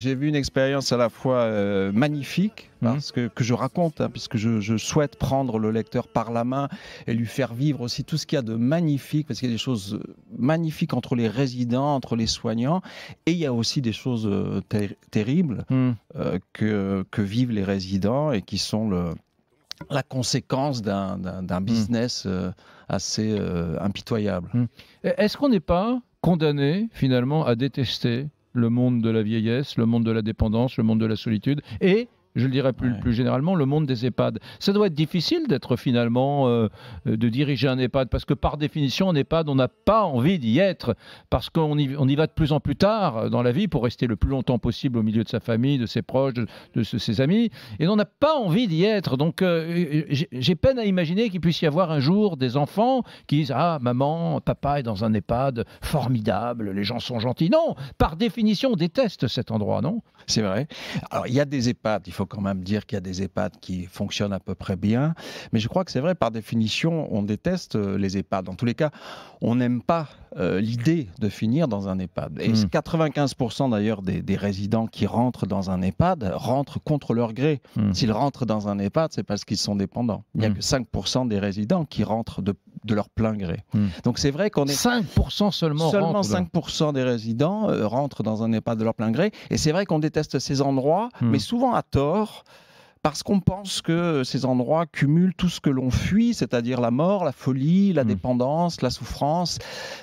J'ai vu une expérience à la fois euh, magnifique, mhm. parce que, que je raconte, hein, puisque je, souhaite prendre le lecteur par la main et lui faire vivre aussi tout ce qu'il y a de magnifique, parce qu'il y a des choses euh, magnifiques entre les résidents, entre les soignants, et il y a aussi des choses euh, terribles mhm. que, que vivent les résidents et qui sont le, la conséquence d'un mhm. business assez impitoyable. E-, est-ce qu'on n'est pas condamné finalement à détester le monde de la vieillesse, le monde de la dépendance, le monde de la solitude et je le dirais plus, plus généralement, le monde des EHPAD. Ça doit être difficile d'être finalement, euh, de diriger un EHPAD, parce que par définition, un EHPAD, on n'a pas envie d'y être, parce qu'on y, on y, va de plus en plus tard dans la vie pour rester le plus longtemps possible au milieu de sa famille, de ses proches, de, ses amis, et on n'a pas envie d'y être. Donc euh, euh, j'ai peine à imaginer qu'il puisse y avoir un jour des enfants qui disent Ah, maman, papa est dans un EHPAD formidable, les gens sont gentils. Non, par définition, on déteste cet endroit, non C'est vrai. Alors il y a des EHPAD, il faut quand même dire qu'il y a des EHPAD qui fonctionnent à peu près bien. Mais je crois que c'est vrai, par définition, on déteste euh, les EHPAD. Dans tous les cas, on n'aime pas euh, l'idée de finir dans un EHPAD. Et 95% hmm. d'ailleurs des, résidents qui rentrent dans un EHPAD rentrent contre leur gré. Hmm. S'ils rentrent dans un EHPAD, c'est parce qu'ils sont dépendants. Il n'y a hmm. que 5% des résidents qui rentrent de de leur plein gré. Hmm. Donc c'est vrai qu'on est 5% seulement. Seulement 5% des résidents euh, rentrent dans un EHPAD de leur plein gré. Et c'est vrai qu'on déteste ces endroits, hmm. mais souvent à tort parce qu'on pense que ces endroits cumulent tout ce que l'on fuit, c'est-à-dire la mort, la folie, la hmm. dépendance, la souffrance.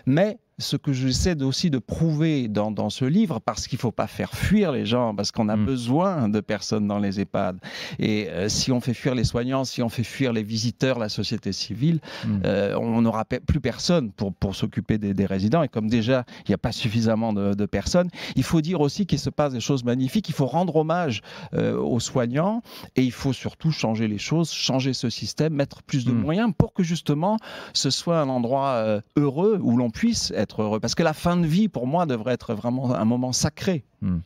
Mais ce que j'essaie aussi de prouver dans, dans ce livre, parce qu'il ne faut pas faire fuir les gens, parce qu'on a mm. besoin de personnes dans les EHPAD. Et euh, si on fait fuir les soignants, si on fait fuir les visiteurs, la société civile, mm. euh, on n'aura plus personne pour, pour s'occuper des, résidents. Et comme déjà, il n'y a pas suffisamment de, personnes, il faut dire aussi qu'il se passe des choses magnifiques, il faut rendre hommage euh, aux soignants, et il faut surtout changer les choses, changer ce système, mettre plus de mm. moyens pour que justement ce soit un endroit heureux où l'on puisse être heureux Parce que la fin de vie, pour moi, devrait être vraiment un moment sacré. Hmm.